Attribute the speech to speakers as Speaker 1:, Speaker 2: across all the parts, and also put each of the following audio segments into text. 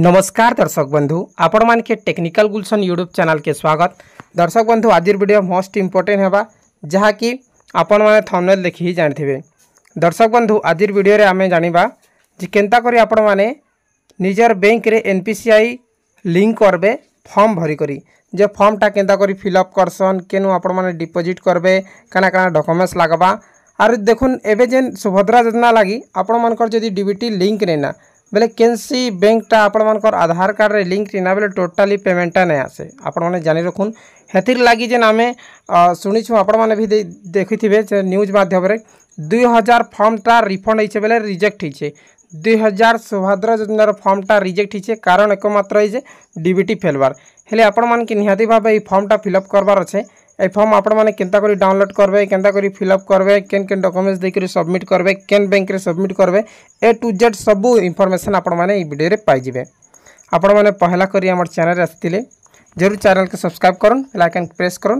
Speaker 1: नमस्कार दर्शक बंधु आपण मान के टेक्निकल गुलशन यूट्यूब चैनल के स्वागत दर्शक बंधु आज भिड मोस्ट इम्पोर्टेन्ट है जहाँकि आपण मैंने थमनेल देखी ही जानते दर्शक बंधु आज भिडियो आम जाना जे के आपण मैंने निजर bank N P C I link करबे फर्म भरिक जो फर्म टा के फिलअप करसन केनु आपण मैंने डिपोजिट करबे काना डकुमेंट्स लगवा आर देखुन एवं जेन सुभद्रा योजना लगी आपण मानकर जदि टी लिंक रे ना ବୋଲେ କେନ୍ସି ବ୍ୟାଙ୍କଟା ଆପଣମାନଙ୍କର ଆଧାର କାର୍ଡ଼ରେ ଲିଙ୍କ୍ ନା ବୋଲେ ଟୋଟାଲି ପେମେଣ୍ଟଟା ନାଇଁ ଆସେ ଆପଣମାନେ ଜାଣି ରଖୁନ୍ ହେଥିର୍ ଲାଗି ଯେନ୍ ଆମେ ଶୁଣିଛୁ ଆପଣମାନେ ବି ଦେଖିଥିବେ ଯେ ନ୍ୟୁଜ୍ ମାଧ୍ୟମରେ ଦୁଇ ହଜାର ଫର୍ମଟା ରିଫଣ୍ଡ ହେଇଛେ ବେଲେ ରିଜେକ୍ଟ ହେଇଛେ ଦୁଇ ହଜାର ସୌଭାଦ୍ର ଯୋଜନାର ଫର୍ମଟା ରିଜେକ୍ଟ ହେଇଛେ କାରଣ ଏକମାତ୍ର ହେଇଛେ ଡିବିଟି ଫେଲବାର ହେଲେ ଆପଣମାନଙ୍କୁ ନିହାତି ଭାବେ ଏଇ ଫର୍ମଟା ଫିଲ୍ଅପ୍ କରବାର ଅଛେ এই फर्म আপনার কেনা করে ডাউনলোড করবে फिलअप करेंगे ফিল के করবে কেন কেন ডকুমেন্টস দিয়ে সবমিট করবে কেন ব্যাঙ্কে সবমিট করবে এ টু জেড সবু ইনফরমেসন আপনার এই ভিডিওরে পাইবে আপনার পহলা जरूर चैनल के सब्सक्राइब कर लाइक एंड प्रेस कर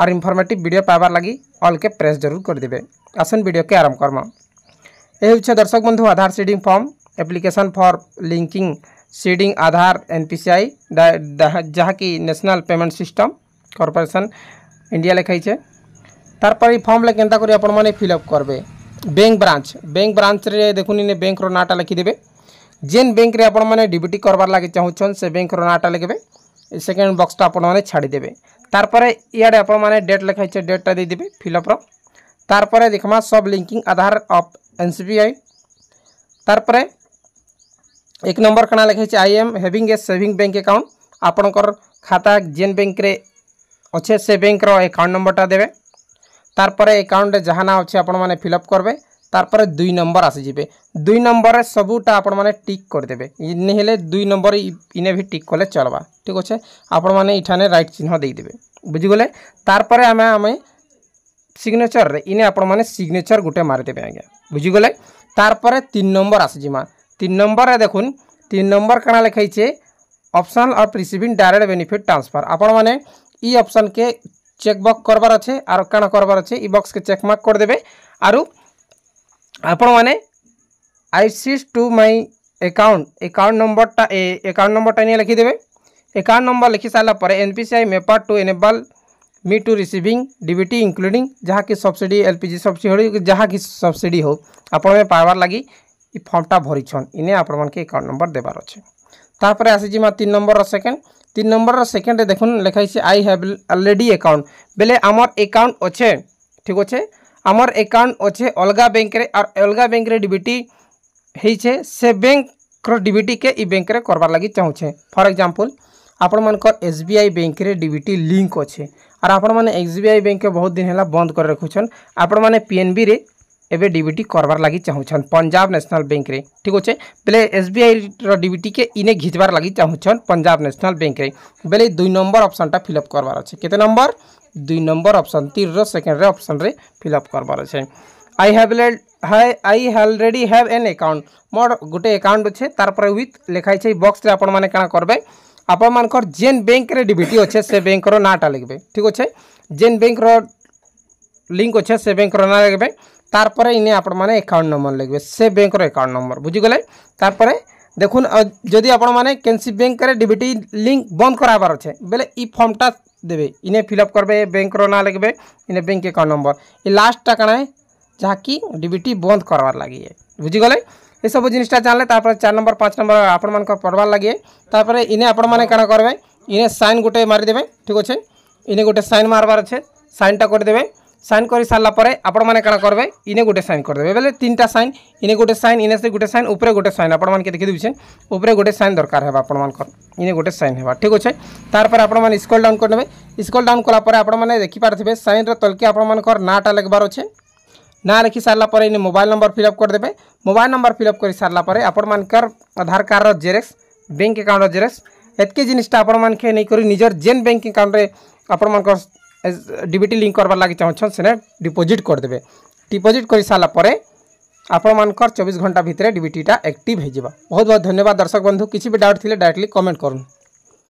Speaker 1: और इनफर्मेटिव वीडियो पाइबार लगी ऑल के प्रेस जरूर करदे आसन भिड के आरंभ करम यह दर्शक बंधु Aadhaar seeding form application for linking seeding Aadhaar N P C I जहाँ national payment system corporation India লেখাইছে তারপর এই ফর্মলে কেন্তা করে আপন মানে ফিল আপ করবে ব্যাঙ্ক ব্রাঞ্চ ব্যাঙ্ক ব্রাঞ্চরে দেখুন ইনে ব্যাঙ্কর নাঁটা লিখিদেবে যেন ব্যাঙ্করে আপন মানে ডিবিটি করবার লাগে চাহুছন সে ব্যাঙ্কর নাঁটা লিখবে সেকেন্ড বক্সটা আপন মানে ছাড়িদেবে তারপরে ইয়াড়ে আপন মানে ডেট লেখাইছে ডেটটা দিয়ে দেবে ফিল আপর তারপরে দেখমা সব লিঙ্কিং আধার অফ এনসিবিআই তারপরে एक नंबर खाना लिखे I am having a saving bank account आपणकर खाता जेन बैंक रे অছে সে ব্যাঙ্কর একাউন্ট নম্বরটা দেবে তারপরে একাউন্টে যা না অছে আপন মানে ফিল আপ করবে তারপরে দুই নম্বর আসিযে দুই নম্বরের সবুটা আপন মানে টিক করেদেবে ইনে হলে দুই নম্বর ইনে ভি টিক কলে চলবা ঠিক আছে আপন মানে এখানে রাইট চিহ্ন দিয়েদেবে বুঝিগলে তারপরে আমি আমি সিগনেচর ইনে আপন মানে সিগনেচর গোটে মারিদেবে আজ্ঞা বুঝিগলে তারপরে তিন নম্বর আসিযি মা তিন নম্বরে দেখুন তিন নম্বর কানা লেখাইছে optional of receiving direct benefit transfer আপন মানে ই অপশান के चेकबक्स करवार अच्छे आर काण करवार अच्छे इ बक्स के चेकमार्क करदे आर आपण मैंने आईसीस टू माई एकाउंट एकाउंट नंबरटा एकाउंट नंबरटा नहीं लिखिदेवे एकाउंट नंबर लिखि सारापर NPCI mapper to enable me to receiving DBT including जहाँकि सब्सिडी एलपीजी सब्सिडी हो जहाँकि सब्सिडी हो आपण पाइबार लगी फर्मटा भरीछन इने आपण के एकाउंट नंबर देवार अच्छे तापर आसी तीन नंबर सेकेंड তিন নম্বরর সেকেন্ডে দেখুন লেখা হয়েছে আই হ্যাভ অলরেডি আকাউন্ট বেলে আমার আকাউন্ট অছে ঠিক আছে আমার আকাউন্ট অছে অলগা ব্যাঙ্করে আর অলগা ব্যাঙ্করে ডিবিটি হয়েছে সে ব্যাঙ্কর ডিবিটিকে এই ব্যাঙ্করে করবার লাগি চাহুছে ফর এক্সাম্পল ଆପଣମାନଙ୍କର ଏସ୍ ବି ଆଇ ବ୍ୟାଙ୍କରେ ଡି ବି ଟି ଲିଙ୍କ ଅଛେ ଆର୍ ଆପଣମାନେ ଏସ୍ ବି ଆଇ ବ୍ୟାଙ୍କ ବହୁତ ଦିନ ହେଲା ବନ୍ଦ କରି ରଖୁଛନ୍ ଆପଣମାନେ ପିଏନ୍ବିରେ এবে ডিবিটি করবার লাগি চাহুছন পঞ্জাব ন্যাশনাল ব্যাঙ্করে ঠিক আছে বেলে এসবিআইর ডিবিটি কে ইনে ঘিচবার লাগি চাহুছন পঞ্জাব ন্যাশনাল ব্যাঙ্করে বেলে দুই নম্বর অপশনটা ফিল আপ করবার আছে কেতে নম্বর দুই নম্বর অপশন তিনর সেকেন্ডরে অপশনরে ফিল আপ করবার আছে I have I already have an account মোর গোটে একাউন্ট আছে তারপরে উইথ লেখা হয়েছে এই বক্সরে আপন মানে কাণ করবে ଆପଣମାନଙ୍କର ଯେନ୍ ବ୍ୟାଙ୍କରେ ଡିବିଟି ଅଛେ ସେ ବ୍ୟାଙ୍କର ନାଁଟା ଲେଖିବେ ଠିକ୍ ଅଛେ ଯେନ୍ ବ୍ୟାଙ୍କର ଲିଙ୍କ ଅଛେ ସେ ବ୍ୟାଙ୍କର ନାଁ ଲେଖିବେ তারপরে ইনি আপনার একাউন্ট মানে নম্বর লিখবে সে ব্যাঙ্কর একাউন্ট নম্বর বুঝিগলে তারপরে দেখুন যদি আপনার কেনসি ব্যাঙ্করে ডিবিটি লিঙ্ক বন্ধ করাবার আছে বেলে ই ফর্মটা দেবে ইনে ফিল আপ করবে ব্যাঙ্কর না লিখবে ইনে ব্যাঙ্ক একাউন্ট নম্বর এই লাস্টটা কাণে যা কি ডিবিটি বন্ধ করবার লাগিয়ে বুঝিগলে এসব জিনিসটা জানলে তারপরে চার নম্বর পাঁচ নম্বর আপনার পড়বার লাগিয়ে তারপরে ইনে আপনার মানে কেন করবে ইনে সাইন গোটে মারি দেবে ঠিক আছে ইনে গোটে সাইন মারবার আছে সাইনটা করে দেবে সাইন করে সারা পরে আপনার কাণ করবে ইনে গোটে সাইন করদেবে বেলে তিনটা সাইন ইনে গোটে সাইন ইনে সে গোটে সাইন উপরে গোটে সাইন আপনার দেখি দেছেন উপরে গোটে সাইন দরকার হবে আপনার ইনে গোটে সাইন হবা ঠিক আছে তারপরে আপনার স্কোল ডাউন করে নেবে স্কোল ডাউন কলাপরে আপনার দেখিপারে সাইনর তলকে আপনার নাটা লেখবার অছে না লিখি সারা পরে ইনে মোবাইল নম্বর ফিল আপ করেদেবে মোবাইল নম্বর ফিল আপ করে সারা পরে আপনার আধার কার্ডর জেরক্স ব্যাঙ্ক একাউন্টর জেরক্স এতকি জিনিসটা আপনার নিয়ে নিজের যে ব্যাঙ্ক একাউন্টে আপনার ডিবিটি লিঙ্ক করবার লাগি চাহুছন সেনে ডিপোজিট করিদেবে ডিপোজিট করে সারা পরে ଆପଣମାନଙ୍କର ଚବିଶ ଘଣ୍ଟା ଭିତରେ ଡିବିଟିଟା ଆକ୍ଟିଭ୍ ହୋଇଯିବ ବହୁତ ବହୁତ ଧନ୍ୟବାଦ ଦର୍ଶକ ବନ୍ଧୁ କିଛି ବି ଡାଉଟ୍ ଥିଲେ ଡାଇରେକ୍ଟଲି କମେଣ୍ଟ କରନ୍ତୁ